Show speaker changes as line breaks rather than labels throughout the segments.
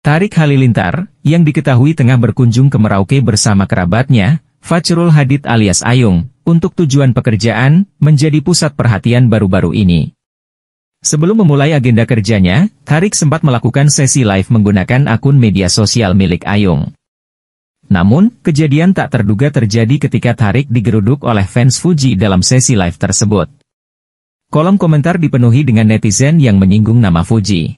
Tarik Halilintar, yang diketahui tengah berkunjung ke Merauke bersama kerabatnya, Fajrul Hadid alias Ayung, untuk tujuan pekerjaan, menjadi pusat perhatian baru-baru ini. Sebelum memulai agenda kerjanya, Tarik sempat melakukan sesi live menggunakan akun media sosial milik Ayung. Namun, kejadian tak terduga terjadi ketika Tarik digeruduk oleh fans Fuji dalam sesi live tersebut. Kolom komentar dipenuhi dengan netizen yang menyinggung nama Fuji.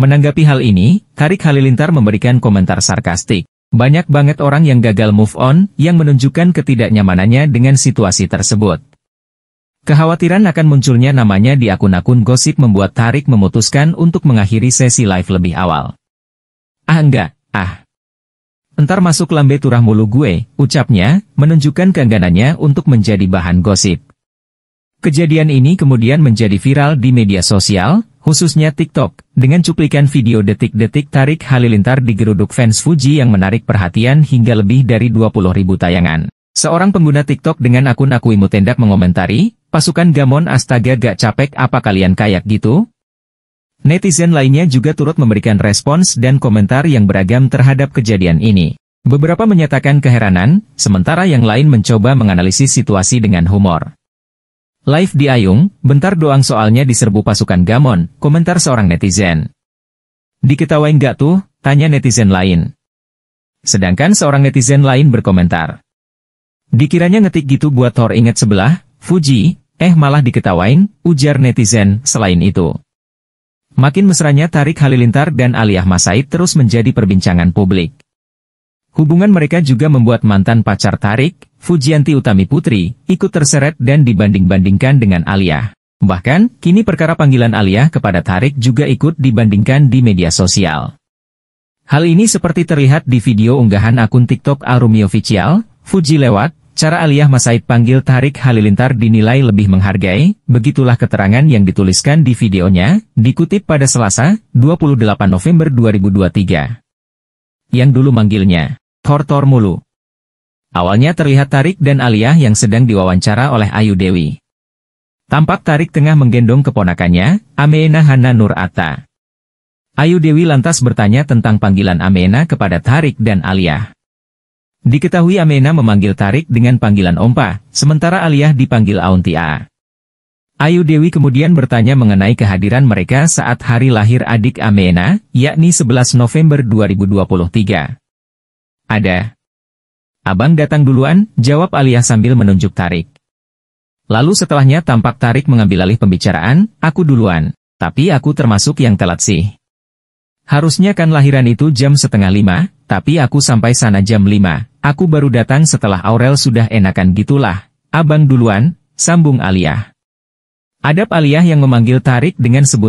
Menanggapi hal ini, Tarik Halilintar memberikan komentar sarkastik. Banyak banget orang yang gagal move on, yang menunjukkan ketidaknyamanannya dengan situasi tersebut. Kekhawatiran akan munculnya namanya di akun-akun gosip membuat Tarik memutuskan untuk mengakhiri sesi live lebih awal. Ah enggak, ah. Entar masuk lambe turah mulu gue, ucapnya, menunjukkan keengganannya untuk menjadi bahan gosip. Kejadian ini kemudian menjadi viral di media sosial, khususnya TikTok, dengan cuplikan video detik-detik tarik Halilintar di geruduk fans Fuji yang menarik perhatian hingga lebih dari 20 ribu tayangan. Seorang pengguna TikTok dengan akun Aku Tendak mengomentari, pasukan Gamon astaga gak capek apa kalian kayak gitu? Netizen lainnya juga turut memberikan respons dan komentar yang beragam terhadap kejadian ini. Beberapa menyatakan keheranan, sementara yang lain mencoba menganalisis situasi dengan humor. Live di Ayung, bentar doang soalnya diserbu pasukan Gamon, komentar seorang netizen. Diketawain gak tuh? Tanya netizen lain. Sedangkan seorang netizen lain berkomentar. Dikiranya ngetik gitu buat Thor inget sebelah, Fuji, eh malah diketawain, ujar netizen, selain itu. Makin mesranya Tarik Halilintar dan Aliyah Masaid terus menjadi perbincangan publik. Hubungan mereka juga membuat mantan pacar Tarik, Fujianti Utami Putri, ikut terseret dan dibanding-bandingkan dengan Alia. Bahkan, kini perkara panggilan Alia kepada Tarik juga ikut dibandingkan di media sosial. Hal ini seperti terlihat di video unggahan akun TikTok Arumi Official, Fuji lewat, cara Alia Masaid panggil Tarik Halilintar dinilai lebih menghargai, begitulah keterangan yang dituliskan di videonya, dikutip pada Selasa, 28 November 2023. Yang dulu manggilnya. Tortor mulu. Awalnya terlihat Tarik dan Aliyah yang sedang diwawancara oleh Ayu Dewi. Tampak Tarik tengah menggendong keponakannya, Ameena Hana Nur Atta. Ayu Dewi lantas bertanya tentang panggilan Ameena kepada Tarik dan Aliyah. Diketahui Ameena memanggil Tarik dengan panggilan Ompa, sementara Aliyah dipanggil Auntia. Ayu Dewi kemudian bertanya mengenai kehadiran mereka saat hari lahir adik Ameena, yakni 11 November 2023. Ada. Abang datang duluan, jawab Alia sambil menunjuk Tarik. Lalu setelahnya tampak Tarik mengambil alih pembicaraan, aku duluan, tapi aku termasuk yang telat sih. Harusnya kan lahiran itu jam setengah lima, tapi aku sampai sana jam lima, aku baru datang setelah Aurel sudah enakan gitulah, abang duluan, sambung Alia. Adab Alia yang memanggil Tarik dengan sebut